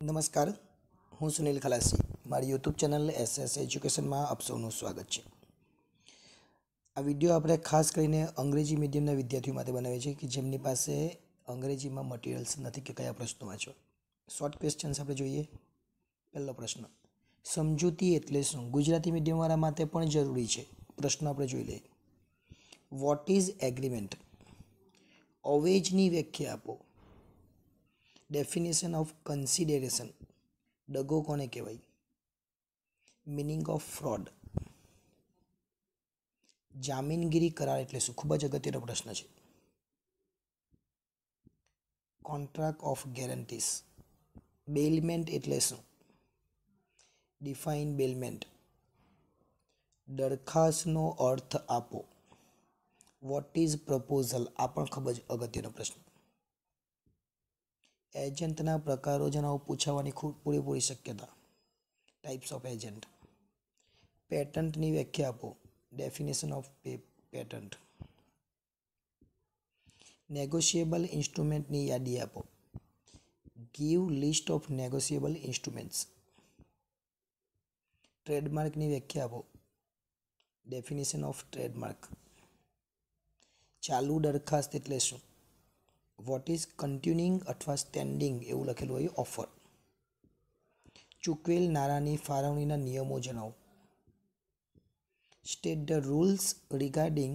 નમસ્કાર હું સુનિલ ખલાસી મારી યુટ્યુબ ચેનલ એસ એજ્યુકેશનમાં આપ સૌનું સ્વાગત છે આ વિડીયો આપણે ખાસ કરીને અંગ્રેજી મીડિયમના વિદ્યાર્થીઓ માટે બનાવીએ છીએ કે જેમની પાસે અંગ્રેજીમાં મટીરિયલ્સ નથી કે કયા પ્રશ્નો વાંચો શોર્ટ ક્વેશ્ચન્સ આપણે જોઈએ પહેલો પ્રશ્ન સમજૂતી એટલે શું ગુજરાતી મીડિયમવાળા માટે પણ જરૂરી છે પ્રશ્ન આપણે જોઈ લઈએ વોટ ઇઝ એગ્રીમેન્ટ અવેજની વ્યાખ્યા આપો ડેફિનેશન ઓફ કન્સિડરેશન ડગો કોને કહેવાય મિનિંગ ઓફ ફ્રોડ જામીનગીરી કરાર એટલે શું ખૂબ જ અગત્યનો પ્રશ્ન છે કોન્ટ્રાક્ટ ઓફ ગેરંટીસ બેલમેન્ટ એટલે શું ડિફાઇન બેલમેન્ટ દરખાસ્તનો અર્થ આપો વોટ ઇઝ પ્રપોઝલ આ પણ ખૂબ જ અગત્યનો પ્રશ્ન એજન્ટના પ્રકારો જણાવો પૂછાવાની ખૂબ પૂરેપૂરી શક્યતા ટાઈપ્સ ઓફ એજન્ટ પેટન્ટની વ્યાખ્યા આપો ડેફિનેશન ઓફ પેટન્ટ નેગોશિયેબલ ઇન્સ્ટ્રુમેન્ટની યાદી આપો give list of negotiable instruments ટ્રેડમાર્કની વ્યાખ્યા આપો ડેફિનેશન ઓફ ટ્રેડમાર્ક ચાલુ દરખાસ્ત એટલે શું વોટ ઇઝ કન્ટિન્યુઇંગ અથવા સ્ટેન્ડિંગ એવું લખેલું હોય ઓફર ચૂકવેલ નાણાંની ફાળવણીના નિયમો જણાવો state the rules regarding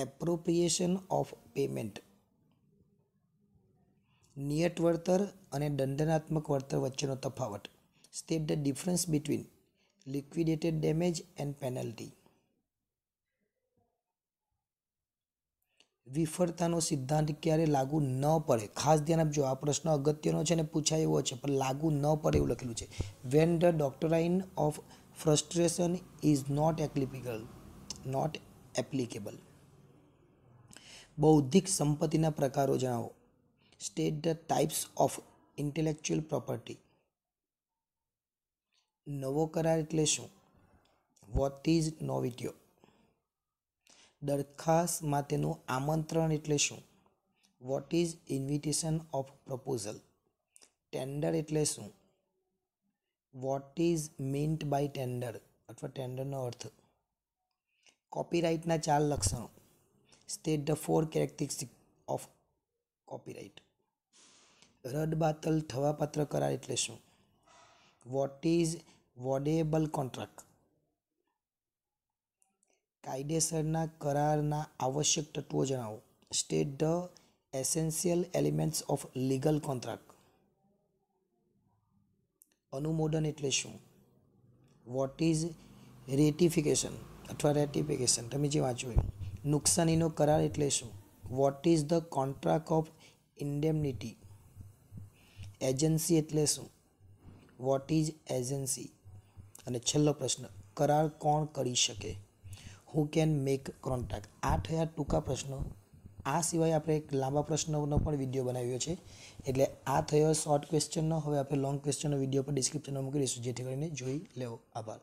appropriation of payment નિયત વળતર અને દંડનાત્મક વળતર વચ્ચેનો તફાવત state the difference between liquidated damage and penalty વિફળતાનો સિદ્ધાંત ક્યારે લાગુ ન પડે ખાસ ધ્યાન આપજો આ પ્રશ્ન અગત્યનો છે અને પૂછાય એવો છે પણ લાગુ ન પડે એવું લખેલું છે when the doctrine of frustration is not applicable not applicable બૌદ્ધિક સંપત્તિના પ્રકારો જણાવો state the types of intellectual property નવો કરાર એટલે શું વોટ ઇઝ નોવિટીઓ દરખાસ્ત માટેનું આમંત્રણ એટલે શું what is invitation of proposal tender એટલે શું what is meant by tender અથવા ટેન્ડરનો અર્થ કોપીરાઇટના ચાર લક્ષણો state the four characteristic of copyright રદબાતલ થવાપાત્ર કરાર એટલે શું વોટ ઇઝ વોડેબલ કોન્ટ્રાક્ટ કાયદેસરના કરારના આવશ્યક તત્વો જણાવો state the essential elements of legal contract અનુમોદન એટલે શું વોટ ઇઝ રેટિફિકેશન અથવા રેટિફિકેશન તમે જે વાંચ્યું નુકસાનીનો કરાર એટલે શું what is the contract of indemnity agency એટલે શું વોટ ઇઝ એજન્સી અને છેલ્લો પ્રશ્ન કરાર કોણ કરી શકે હુ કેન મેક કોન્ટેક્ટ આ થયા ટૂંકા પ્રશ્નો આ સિવાય આપણે એક લાંબા પ્રશ્નોનો પણ વિડીયો બનાવ્યો છે એટલે આ થયો શોર્ટ ક્વેશ્ચનનો હવે આપણે લોંગ ક્વેશ્ચનનો વિડીયો પર ડિસ્ક્રિપ્શનમાં મૂકી દઈશું જેથી કરીને જોઈ લેવો આભાર